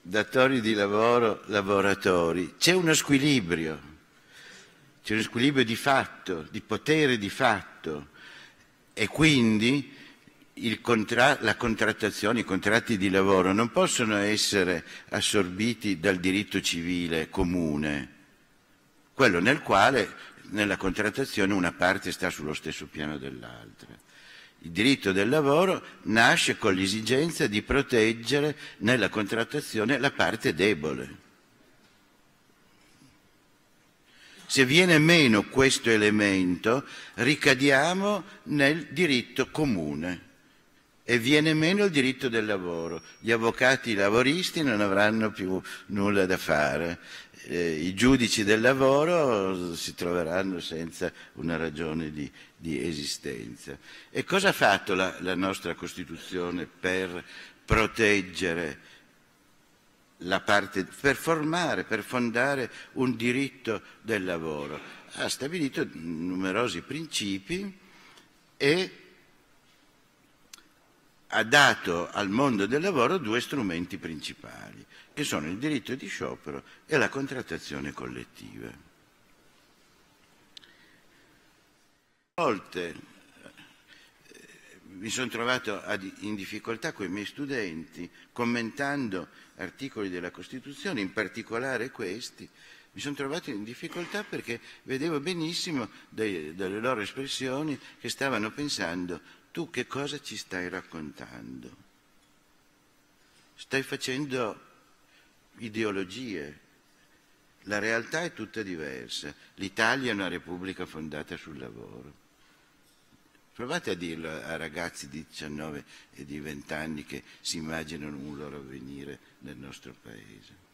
datori di lavoro, lavoratori, c'è uno squilibrio, c'è uno squilibrio di fatto, di potere di fatto e quindi contra- la contrattazione, i contratti di lavoro non possono essere assorbiti dal diritto civile comune, quello nel quale nella contrattazione una parte sta sullo stesso piano dell'altra. Il diritto del lavoro nasce con l'esigenza di proteggere nella contrattazione la parte debole. Se viene meno questo elemento, ricadiamo nel diritto comune e viene meno il diritto del lavoro. Gli avvocati lavoristi non avranno più nulla da fare. Eh, I giudici del lavoro si troveranno senza una ragione di, di esistenza. E cosa ha fatto la, la nostra Costituzione per proteggere la parte, per formare, per fondare un diritto del lavoro? Ha stabilito numerosi principi e ha dato al mondo del lavoro due strumenti principali, che sono il diritto di sciopero e la contrattazione collettiva. A volte eh, mi sono trovato in difficoltà con i miei studenti commentando articoli della Costituzione, in particolare questi, mi sono trovato in difficoltà perché vedevo benissimo dai, dalle loro espressioni che stavano pensando tu che cosa ci stai raccontando? Stai facendo ideologie. La realtà è tutta diversa. L'Italia è una repubblica fondata sul lavoro. Provate a dirlo a ragazzi di 19 e di 20 anni che si immaginano un loro avvenire nel nostro paese.